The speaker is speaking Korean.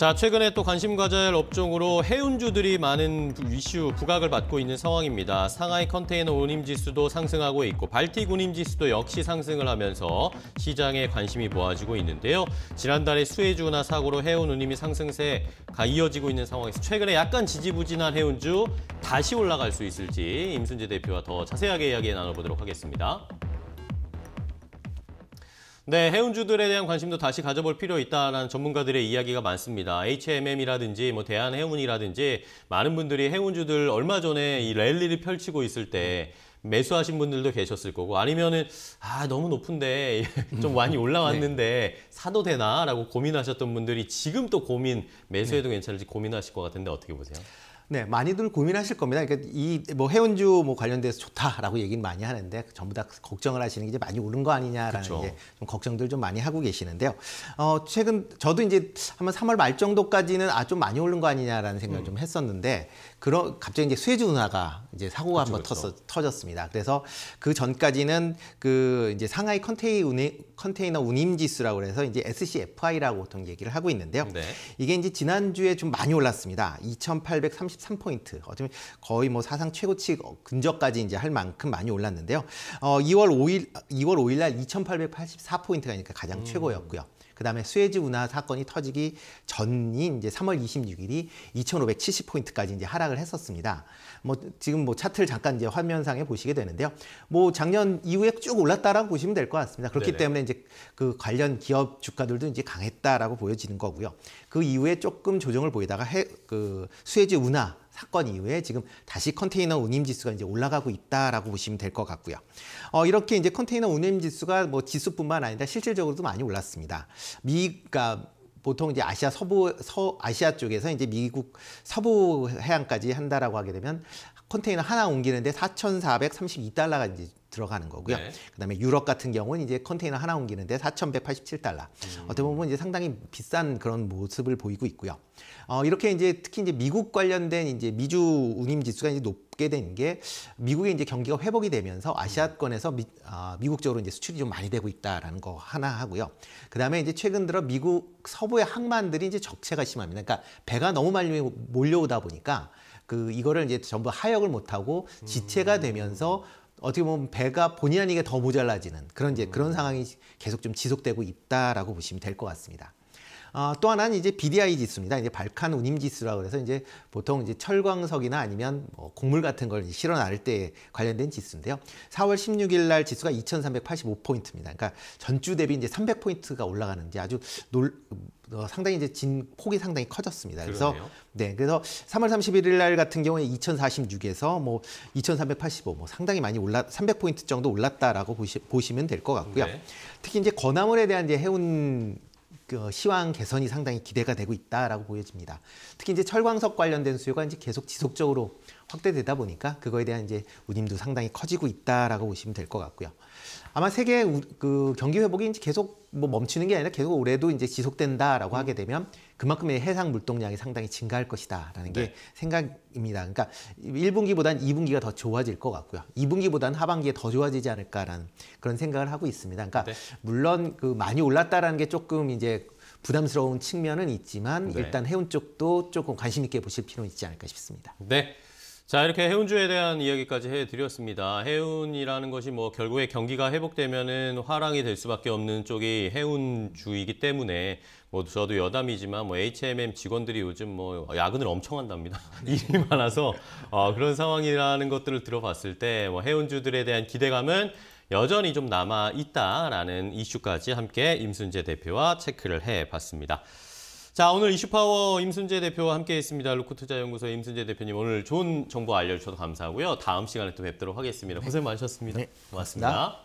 자, 최근에 또 관심 과자야 업종으로 해운주들이 많은 이슈 부각을 받고 있는 상황입니다. 상하이 컨테이너 운임 지수도 상승하고 있고 발틱 운임 지수도 역시 상승을 하면서 시장에 관심이 모아지고 있는데요. 지난달에 수혜주나 사고로 해운 운임이 상승세가 이어지고 있는 상황에서 최근에 약간 지지부진한 해운주 다시 올라갈 수 있을지 임순재 대표와 더 자세하게 이야기 나눠보도록 하겠습니다. 네, 해운주들에 대한 관심도 다시 가져볼 필요 있다라는 전문가들의 이야기가 많습니다. HMM이라든지 뭐 대한해운이라든지 많은 분들이 해운주들 얼마 전에 이 랠리를 펼치고 있을 때 매수하신 분들도 계셨을 거고 아니면은 아 너무 높은데 좀 많이 올라왔는데 네. 사도 되나라고 고민하셨던 분들이 지금 또 고민 매수해도 네. 괜찮을지 고민하실 것 같은데 어떻게 보세요? 네, 많이들 고민하실 겁니다. 그러니까 이 뭐 해운주 뭐 관련돼서 좋다라고 얘기는 많이 하는데 전부 다 걱정을 하시는 게 이제 많이 오른 거 아니냐라는 이제 좀 걱정들 좀 많이 하고 계시는데요. 어, 최근 저도 이제 한 번 3월 말 정도까지는 아 좀 많이 오른 거 아니냐라는 생각을 음. 좀 했었는데 그런 갑자기 이제 수혜주 누나가 이제 사고가 한번 터 터졌습니다. 그래서 그 전까지는 그 이제 상하이 컨테이 운이, 컨테이너 운임 지수라고 그래서 이제 SCFI라고 보통 얘기를 하고 있는데요. 네. 이게 이제 지난주에 좀 많이 올랐습니다. 2,830 13포인트. 어쩌면 거의 뭐 사상 최고치 근접까지 이제 할 만큼 많이 올랐는데요. 어, 2월 5일 2월 5일 날 2,884포인트가 니까 가장 음. 최고였고요. 그 다음에 스웨지 운하 사건이 터지기 전인 이제 3월 26일이 2,570포인트까지 이제 하락을 했었습니다. 뭐 지금 뭐 차트를 잠깐 이제 화면상에 보시게 되는데요. 뭐 작년 이후에 쭉 올랐다라고 보시면 될 것 같습니다. 그렇기 네네. 때문에 이제 그 관련 기업 주가들도 이제 강했다라고 보여지는 거고요. 그 이후에 조금 조정을 보이다가 해, 그스웨지 운하 사건 이후에 지금 다시 컨테이너 운임 지수가 이제 올라가고 있다라고 보시면 될 것 같고요. 어, 이렇게 이제 컨테이너 운임 지수가 뭐 지수뿐만 아니라 실질적으로도 많이 올랐습니다. 미, 그 보통 이제 아시아 서부 서 아시아 쪽에서 이제 미국 서부 해안까지 한다라고 하게 되면 컨테이너 하나 옮기는데 4,432달러가 이제 들어가는 거고요. 네. 그다음에 유럽 같은 경우는 이제 컨테이너 하나 옮기는데 4,187달러. 음. 어떻게 보면 이제 상당히 비싼 그런 모습을 보이고 있고요. 어, 이렇게 이제 특히 이제 미국 관련된 이제 미주 운임 지수가 이제 높게 된 게 미국의 이제 경기가 회복이 되면서 아시아권에서 미, 아, 미국 적으로 이제 수출이 좀 많이 되고 있다라는 거 하나 하고요. 그다음에 이제 최근 들어 미국 서부의 항만들이 이제 적체가 심합니다. 그러니까 배가 너무 많이 몰려오다 보니까 그 이거를 이제 전부 하역을 못하고 지체가 음. 되면서 어떻게 보면 배가 본의 아니게 더 모자라지는 그런 이제 그런 음. 상황이 계속 좀 지속되고 있다라고 보시면 될 것 같습니다. 아, 또 하나는 이제 BDI 지수입니다. 이제 발칸 운임 지수라고 해서 이제 보통 이제 철광석이나 아니면 뭐 곡물 같은 걸 실어 나를 때 관련된 지수인데요. 4월 16일 날 지수가 2,385포인트입니다. 그러니까 전주 대비 이제 300포인트가 올라가는지 아주 놀 어, 상당히 이제 진 폭이 상당히 커졌습니다. 그래서 그러네요. 네, 그래서 3월 31일 날 같은 경우에 2,046에서 뭐 2,385, 뭐 상당히 많이 올라 300포인트 정도 올랐다라고 보시, 보시면 될 것 같고요. 네. 특히 이제 건화물에 대한 이제 해운 그 시황 개선이 상당히 기대가 되고 있다라고 보여집니다. 특히 이제 철광석 관련된 수요가 이제 계속 지속적으로 확대되다 보니까 그거에 대한 이제 운임도 상당히 커지고 있다라고 보시면 될 것 같고요. 아마 세계 그 경기 회복이 이제 계속 뭐 멈추는 게 아니라 계속 올해도 이제 지속된다라고 하게 되면 그만큼의 해상 물동량이 상당히 증가할 것이다라는 네. 게 생각입니다. 그러니까 1분기보단 2분기가 더 좋아질 것 같고요. 2분기보단 하반기에 더 좋아지지 않을까라는 그런 생각을 하고 있습니다. 그러니까 네. 물론 그 많이 올랐다라는 게 조금 이제 부담스러운 측면은 있지만 네. 일단 해운 쪽도 조금 관심 있게 보실 필요는 있지 않을까 싶습니다. 네. 자 이렇게 해운주에 대한 이야기까지 해드렸습니다. 해운이라는 것이 뭐 결국에 경기가 회복되면은 화랑이 될 수밖에 없는 쪽이 해운주이기 때문에 뭐 저도 여담이지만 뭐 HMM 직원들이 요즘 뭐 야근을 엄청 한답니다. 일이 많아서 어, 그런 상황이라는 것들을 들어봤을 때 뭐 해운주들에 대한 기대감은 여전히 좀 남아 있다라는 이슈까지 함께 임순재 대표와 체크를 해봤습니다. 자 오늘 이슈파워 임순재 대표와 함께했습니다. 로코투자연구소 임순재 대표님 오늘 좋은 정보 알려주셔서 감사하고요. 다음 시간에 또 뵙도록 하겠습니다. 고생 많으셨습니다. 네. 고맙습니다. 나.